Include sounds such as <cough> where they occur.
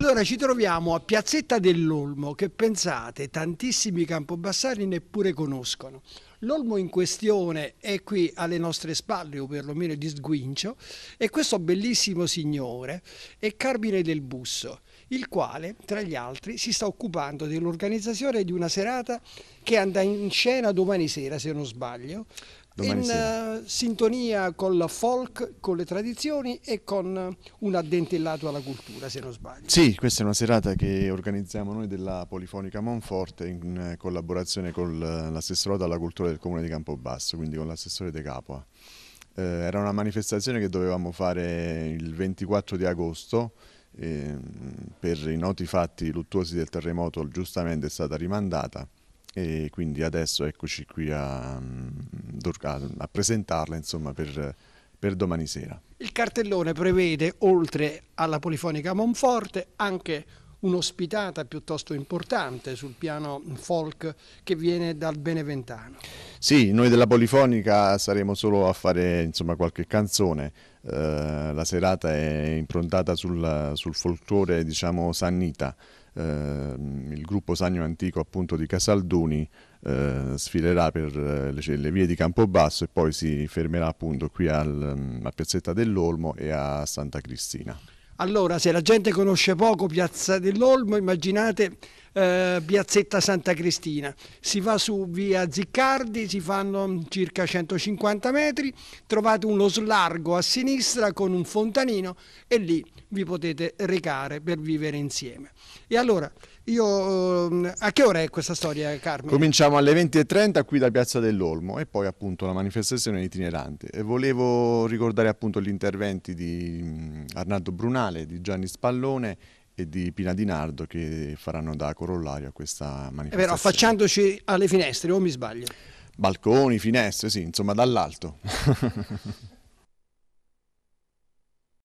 Allora ci troviamo a Piazzetta dell'Olmo che pensate tantissimi campobassari neppure conoscono. L'olmo in questione è qui alle nostre spalle, o perlomeno di sguincio, e questo bellissimo signore è Carmine del Busso, il quale, tra gli altri, si sta occupando dell'organizzazione di una serata che andrà in scena domani sera, se non sbaglio, Domani in sera. Eh, sintonia la folk, con le tradizioni e con eh, un addentellato alla cultura, se non sbaglio. Sì, questa è una serata che organizziamo noi della Polifonica Monforte in eh, collaborazione con l'assessorato alla cultura del comune di Campobasso, quindi con l'assessore De Capua. era una manifestazione che dovevamo fare il 24 di agosto eh, per i noti fatti luttuosi del terremoto giustamente è stata rimandata e quindi adesso eccoci qui mm, a, a presentarla insomma, per, per domani sera. Il cartellone prevede oltre alla polifonica Monforte anche un'ospitata piuttosto importante sul piano folk che viene dal Beneventano. Sì, noi della Polifonica saremo solo a fare insomma, qualche canzone. Eh, la serata è improntata sul, sul folklore, diciamo, sannita. Eh, il gruppo Sagno Antico appunto di Casaldoni eh, sfilerà per eh, le, le, vie di Campobasso e poi si fermerà appunto qui al, mm, a Piazzetta dell'Olmo e a Santa Cristina. Allora, se la gente conosce poco Piazza dell'Olmo, immaginate eh, piazzetta Santa Cristina. Si va su via Ziccardi, si fanno circa 150 metri, trovate uno slargo a sinistra con un fontanino e lì vi potete recare per vivere insieme. E allora, io, ehm, a che ora è questa storia, Carmine? Cominciamo alle 20.30 qui da Piazza dell'Olmo e poi appunto la manifestazione itinerante. E volevo ricordare appunto gli interventi di mm, Arnaldo Brunale, di Gianni Spallone e di Pina Di Nardo che faranno da corollario a questa manifestazione. È vero, affacciandoci alle finestre, o mi sbaglio? Balconi, finestre, sì, insomma dall'alto. <laughs>